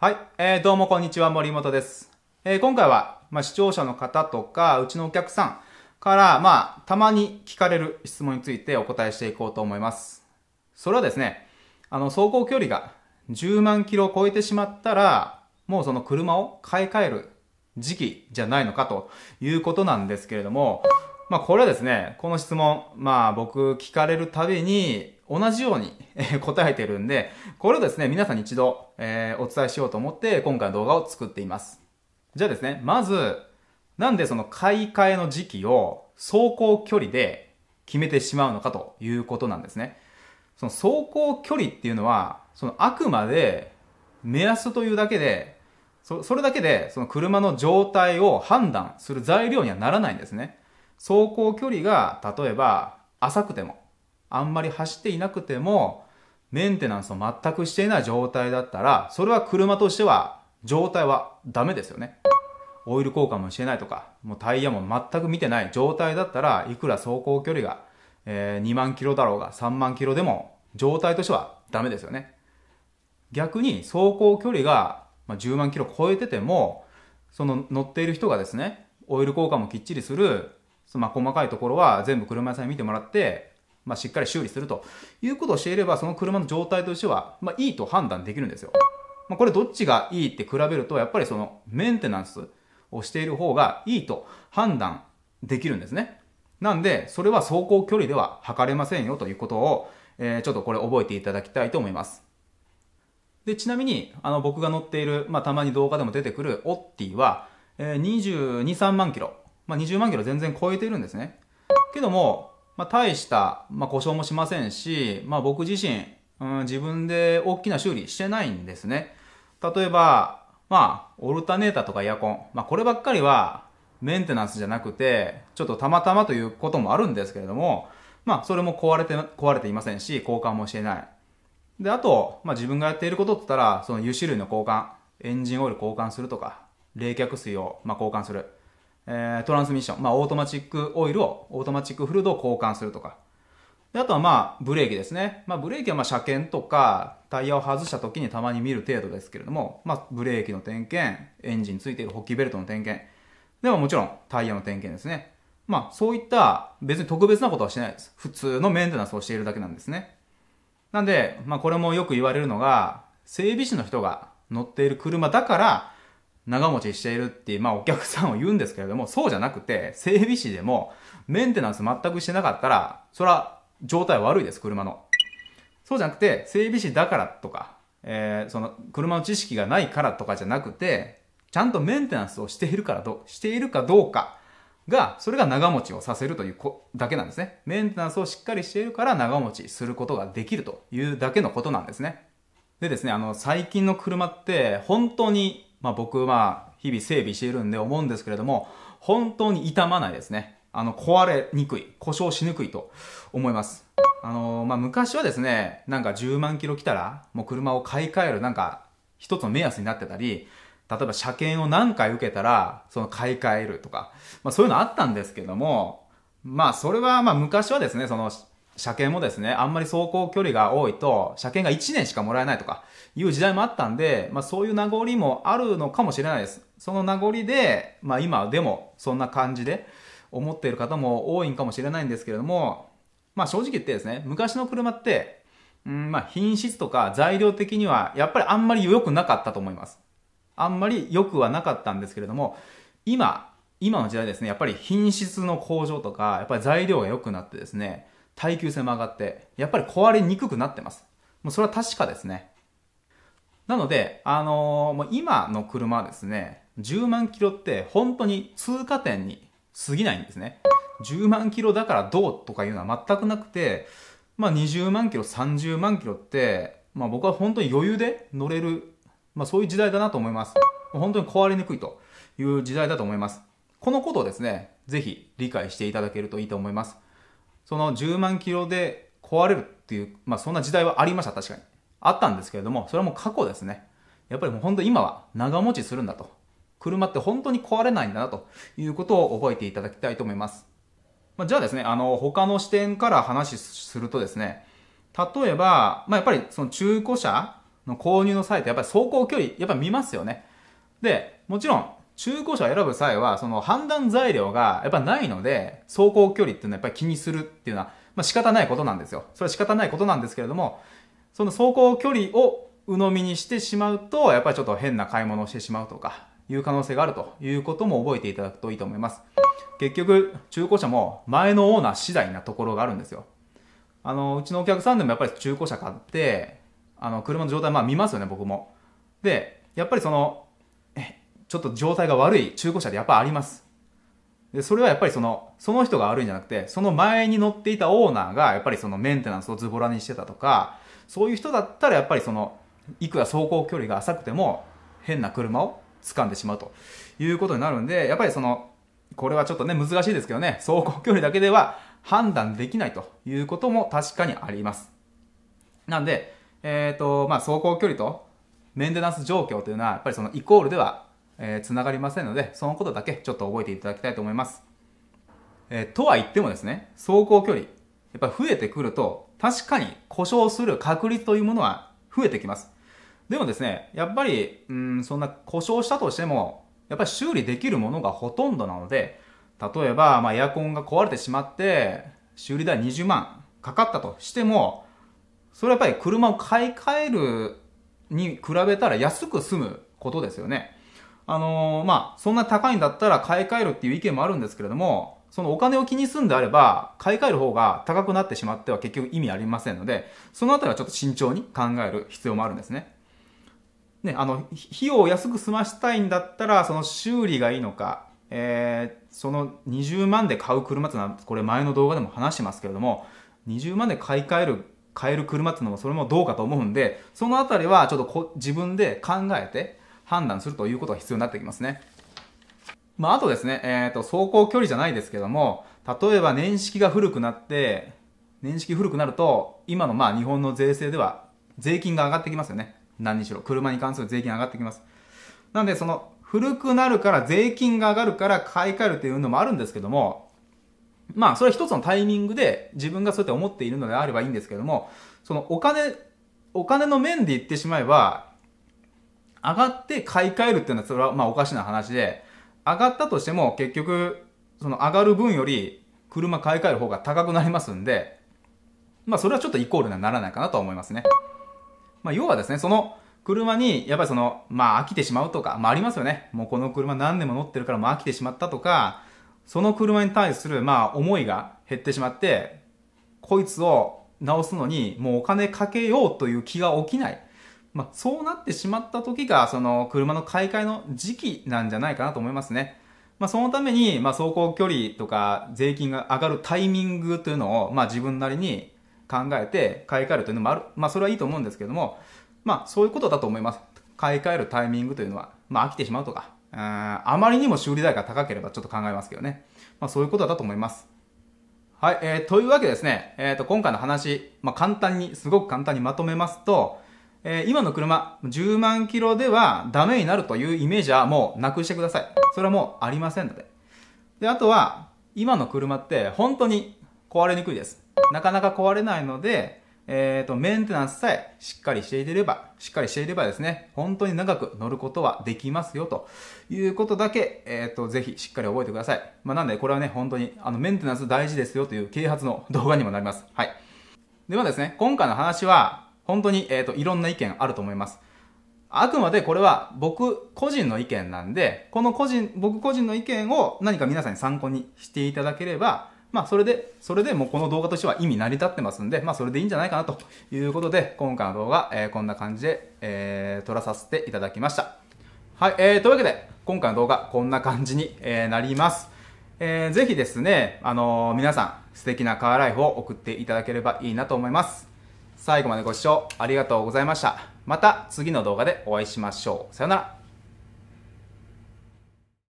はい、えー、どうもこんにちは、森本です。えー、今回は、まあ、視聴者の方とか、うちのお客さんから、まあ、たまに聞かれる質問についてお答えしていこうと思います。それはですね、あの、走行距離が10万キロを超えてしまったら、もうその車を買い替える時期じゃないのかということなんですけれども、まあこれはですね、この質問、まあ僕聞かれるたびに同じように答えてるんで、これをですね、皆さんに一度えー、お伝えしようと思って今回の動画を作っています。じゃあですね、まず、なんでその買い替えの時期を走行距離で決めてしまうのかということなんですね。その走行距離っていうのは、そのあくまで目安というだけで、そそれだけでその車の状態を判断する材料にはならないんですね。走行距離が例えば浅くても、あんまり走っていなくても、メンテナンスを全くしていない状態だったら、それは車としては状態はダメですよね。オイル交換もしてないとか、もうタイヤも全く見てない状態だったらいくら走行距離が、えー、2万キロだろうが3万キロでも状態としてはダメですよね。逆に走行距離が10万キロ超えてても、その乗っている人がですね、オイル交換もきっちりする、そのまあ、細かいところは全部車屋さんに見てもらって、まあ、しっかり修理するということをしていれば、その車の状態としては、まあ、いいと判断できるんですよ。まあ、これどっちがいいって比べると、やっぱりそのメンテナンスをしている方がいいと判断できるんですね。なんで、それは走行距離では測れませんよということを、えー、ちょっとこれ覚えていただきたいと思います。で、ちなみに、あの、僕が乗っている、まあ、たまに動画でも出てくるオッティは、えー、22、3万キロ。まあ、20万キロ全然超えているんですね。けども、まあ、大した、まあ、故障もしませんし、まあ、僕自身、うん、自分で大きな修理してないんですね。例えば、まあ、オルタネータとかエアコン。まあ、こればっかりは、メンテナンスじゃなくて、ちょっとたまたまということもあるんですけれども、まあ、それも壊れて、壊れていませんし、交換もしてない。で、あと、まあ、自分がやっていることって言ったら、その油脂類の交換、エンジンオイル交換するとか、冷却水を、まあ、交換する。えー、トランスミッション、まあ、オートマチックオイルを、オートマチックフルードを交換するとか。であとはまあ、ブレーキですね。まあ、ブレーキはまあ、車検とか、タイヤを外した時にたまに見る程度ですけれども、まあ、ブレーキの点検、エンジンついているホッキーベルトの点検、でももちろんタイヤの点検ですね。まあ、そういった別に特別なことはしてないです。普通のメンテナンスをしているだけなんですね。なんで、まあ、これもよく言われるのが、整備士の人が乗っている車だから、長持ちしているっていう、まあお客さんを言うんですけれども、そうじゃなくて、整備士でも、メンテナンス全くしてなかったら、そら、状態悪いです、車の。そうじゃなくて、整備士だからとか、えー、その、車の知識がないからとかじゃなくて、ちゃんとメンテナンスをしているからど、しているかどうかが、それが長持ちをさせるというこだけなんですね。メンテナンスをしっかりしているから長持ちすることができるというだけのことなんですね。でですね、あの、最近の車って、本当にまあ、僕は日々整備しているんで思うんですけれども、本当に傷まないですね。あの、壊れにくい、故障しにくいと思います。あのー、まあ、昔はですね、なんか10万キロ来たら、もう車を買い替えるなんか、一つの目安になってたり、例えば車検を何回受けたら、その買い替えるとか、まあ、そういうのあったんですけども、まあ、それはまあ昔はですね、その、車検もですね、あんまり走行距離が多いと、車検が1年しかもらえないとかいう時代もあったんで、まあそういう名残もあるのかもしれないです。その名残で、まあ今でもそんな感じで思っている方も多いんかもしれないんですけれども、まあ正直言ってですね、昔の車って、うん、まあ品質とか材料的にはやっぱりあんまり良くなかったと思います。あんまり良くはなかったんですけれども、今、今の時代ですね、やっぱり品質の向上とか、やっぱり材料が良くなってですね、耐久性も上がって、やっぱり壊れにくくなってます。もうそれは確かですね。なので、あのー、もう今の車はですね、10万キロって本当に通過点に過ぎないんですね。10万キロだからどうとかいうのは全くなくて、まあ20万キロ、30万キロって、まあ僕は本当に余裕で乗れる、まあそういう時代だなと思います。本当に壊れにくいという時代だと思います。このことをですね、ぜひ理解していただけるといいと思います。その10万キロで壊れるっていう、まあそんな時代はありました、確かに。あったんですけれども、それはもう過去ですね。やっぱりもう本当今は長持ちするんだと。車って本当に壊れないんだなということを覚えていただきたいと思います。まあ、じゃあですね、あの、他の視点から話するとですね、例えば、まあ、やっぱりその中古車の購入の際ってやっぱり走行距離、やっぱり見ますよね。で、もちろん中古車を選ぶ際は、その判断材料がやっぱないので、走行距離っていうのはやっぱり気にするっていうのは、まあ、仕方ないことなんですよ。それは仕方ないことなんですけれども、その走行距離を鵜呑みにしてしまうと、やっぱりちょっと変な買い物をしてしまうとか、いう可能性があるということも覚えていただくといいと思います。結局、中古車も前のオーナー次第なところがあるんですよ。あの、うちのお客さんでもやっぱり中古車買って、あの、車の状態まあ見ますよね、僕も。で、やっぱりその、ちょっと状態が悪い中古車でやっぱあります。で、それはやっぱりその、その人が悪いんじゃなくて、その前に乗っていたオーナーが、やっぱりそのメンテナンスをズボラにしてたとか、そういう人だったらやっぱりその、いくら走行距離が浅くても、変な車を掴んでしまうということになるんで、やっぱりその、これはちょっとね、難しいですけどね、走行距離だけでは判断できないということも確かにあります。なんで、えっ、ー、と、まあ、走行距離とメンテナンス状況というのは、やっぱりそのイコールではえー、繋がりませんので、そのことだけちょっと覚えていただきたいと思います。えー、とは言ってもですね、走行距離、やっぱ増えてくると、確かに故障する確率というものは増えてきます。でもですね、やっぱり、うん、そんな故障したとしても、やっぱり修理できるものがほとんどなので、例えば、まあ、エアコンが壊れてしまって、修理代20万かかったとしても、それはやっぱり車を買い替えるに比べたら安く済むことですよね。あのー、まあ、そんな高いんだったら買い替えるっていう意見もあるんですけれども、そのお金を気にするんであれば、買い替える方が高くなってしまっては結局意味ありませんので、そのあたりはちょっと慎重に考える必要もあるんですね。ね、あの、費用を安く済ましたいんだったら、その修理がいいのか、えー、その20万で買う車ってのは、これ前の動画でも話してますけれども、20万で買い替える、買える車っていうのもそれもどうかと思うんで、そのあたりはちょっとこ自分で考えて、判断するということが必要になってきますね。まあ、あとですね、えっ、ー、と、走行距離じゃないですけども、例えば年式が古くなって、年式古くなると、今のまあ日本の税制では税金が上がってきますよね。何にしろ。車に関する税金上がってきます。なんで、その、古くなるから税金が上がるから買い替えるというのもあるんですけども、まあ、それは一つのタイミングで自分がそうやって思っているのであればいいんですけども、そのお金、お金の面で言ってしまえば、上がって買い替えるっていうのは、それはまあおかしな話で、上がったとしても結局、その上がる分より車買い替える方が高くなりますんで、まあそれはちょっとイコールにはならないかなと思いますね。まあ要はですね、その車にやっぱりその、まあ飽きてしまうとか、まあありますよね。もうこの車何年も乗ってるからもう飽きてしまったとか、その車に対するまあ思いが減ってしまって、こいつを直すのにもうお金かけようという気が起きない。まあ、そうなってしまった時が、その車の買い替えの時期なんじゃないかなと思いますね。まあ、そのために、まあ、走行距離とか税金が上がるタイミングというのを、まあ、自分なりに考えて買い替えるというのもある。まあ、それはいいと思うんですけども、まあ、そういうことだと思います。買い替えるタイミングというのは、まあ、飽きてしまうとか、ああまりにも修理代が高ければちょっと考えますけどね。まあ、そういうことだと思います。はい、えー、というわけでですね、えっ、ー、と、今回の話、まあ、簡単に、すごく簡単にまとめますと、えー、今の車、10万キロではダメになるというイメージはもうなくしてください。それはもうありませんので。で、あとは、今の車って本当に壊れにくいです。なかなか壊れないので、えっ、ー、と、メンテナンスさえしっかりしていれば、しっかりしていればですね、本当に長く乗ることはできますよ、ということだけ、えっ、ー、と、ぜひしっかり覚えてください。まあ、なんで、これはね、本当に、あの、メンテナンス大事ですよという啓発の動画にもなります。はい。ではですね、今回の話は、本当に、えっ、ー、と、いろんな意見あると思います。あくまでこれは僕個人の意見なんで、この個人、僕個人の意見を何か皆さんに参考にしていただければ、まあそれで、それでもうこの動画としては意味成り立ってますんで、まあそれでいいんじゃないかなということで、今回の動画、えー、こんな感じで、えー、撮らさせていただきました。はい、えー、というわけで、今回の動画、こんな感じに、えー、なります。えー、ぜひですね、あのー、皆さん、素敵なカーライフを送っていただければいいなと思います。最後までご視聴ありがとうございました。また次の動画でお会いしましょう。さよなら。